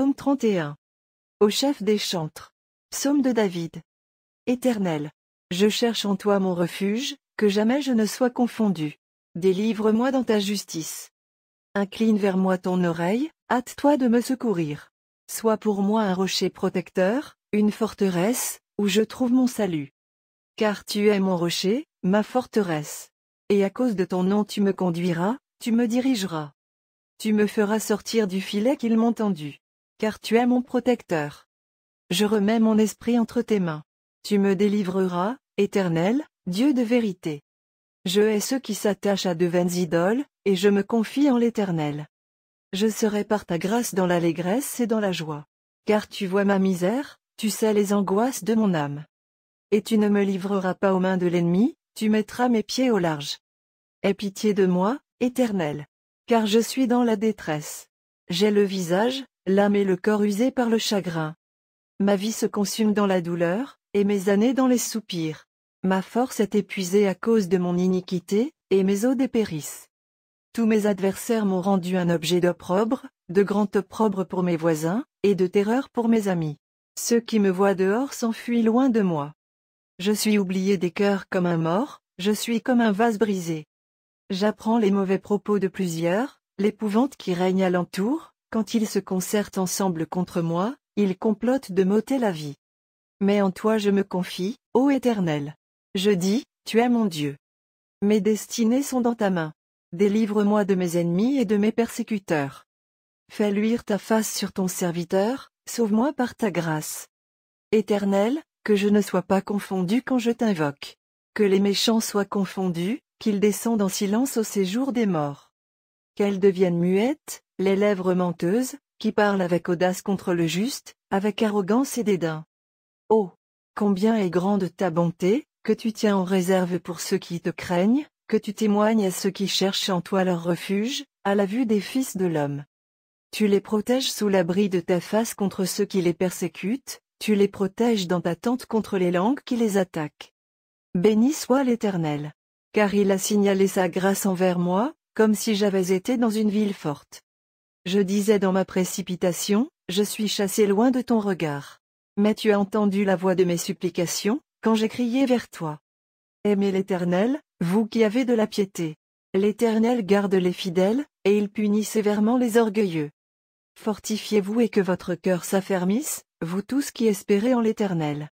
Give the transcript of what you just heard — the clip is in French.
Psaume 31. Au chef des chantres. Psaume de David. Éternel. Je cherche en toi mon refuge, que jamais je ne sois confondu. Délivre-moi dans ta justice. Incline vers moi ton oreille, hâte-toi de me secourir. Sois pour moi un rocher protecteur, une forteresse, où je trouve mon salut. Car tu es mon rocher, ma forteresse. Et à cause de ton nom tu me conduiras, tu me dirigeras. Tu me feras sortir du filet qu'ils m'ont tendu car tu es mon protecteur. Je remets mon esprit entre tes mains. Tu me délivreras, Éternel, Dieu de vérité. Je hais ceux qui s'attachent à de vaines idoles, et je me confie en l'Éternel. Je serai par ta grâce dans l'allégresse et dans la joie. Car tu vois ma misère, tu sais les angoisses de mon âme. Et tu ne me livreras pas aux mains de l'ennemi, tu mettras mes pieds au large. Aie pitié de moi, Éternel. Car je suis dans la détresse. J'ai le visage, L'âme et le corps usés par le chagrin. Ma vie se consume dans la douleur, et mes années dans les soupirs. Ma force est épuisée à cause de mon iniquité, et mes os dépérissent. Tous mes adversaires m'ont rendu un objet d'opprobre, de grand opprobre pour mes voisins, et de terreur pour mes amis. Ceux qui me voient dehors s'enfuient loin de moi. Je suis oublié des cœurs comme un mort, je suis comme un vase brisé. J'apprends les mauvais propos de plusieurs, l'épouvante qui règne alentour, quand ils se concertent ensemble contre moi, ils complotent de m'ôter la vie. Mais en toi je me confie, ô Éternel. Je dis, tu es mon Dieu. Mes destinées sont dans ta main. Délivre-moi de mes ennemis et de mes persécuteurs. Fais luire ta face sur ton serviteur, sauve-moi par ta grâce. Éternel, que je ne sois pas confondu quand je t'invoque. Que les méchants soient confondus, qu'ils descendent en silence au séjour des morts. Qu'elles deviennent muettes, les lèvres menteuses, qui parlent avec audace contre le juste, avec arrogance et dédain. Oh Combien est grande ta bonté, que tu tiens en réserve pour ceux qui te craignent, que tu témoignes à ceux qui cherchent en toi leur refuge, à la vue des fils de l'homme. Tu les protèges sous l'abri de ta face contre ceux qui les persécutent, tu les protèges dans ta tente contre les langues qui les attaquent. Béni soit l'Éternel. Car il a signalé sa grâce envers moi, comme si j'avais été dans une ville forte. Je disais dans ma précipitation, je suis chassé loin de ton regard. Mais tu as entendu la voix de mes supplications, quand j'ai crié vers toi. Aimez l'Éternel, vous qui avez de la piété. L'Éternel garde les fidèles, et il punit sévèrement les orgueilleux. Fortifiez-vous et que votre cœur s'affermisse, vous tous qui espérez en l'Éternel.